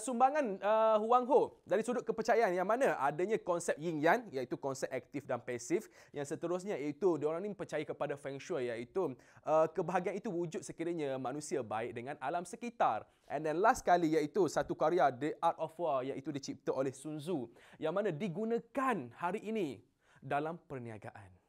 sumbangan uh, Huang Ho dari sudut kepercayaan yang mana adanya konsep yin yang iaitu konsep aktif dan pasif yang seterusnya iaitu diorang ni percaya kepada feng shui iaitu uh, kebahagiaan itu wujud sekiranya manusia baik dengan alam sekitar and then last kali iaitu satu karya The Art of War iaitu dicipta oleh Sun Tzu yang mana digunakan hari ini dalam perniagaan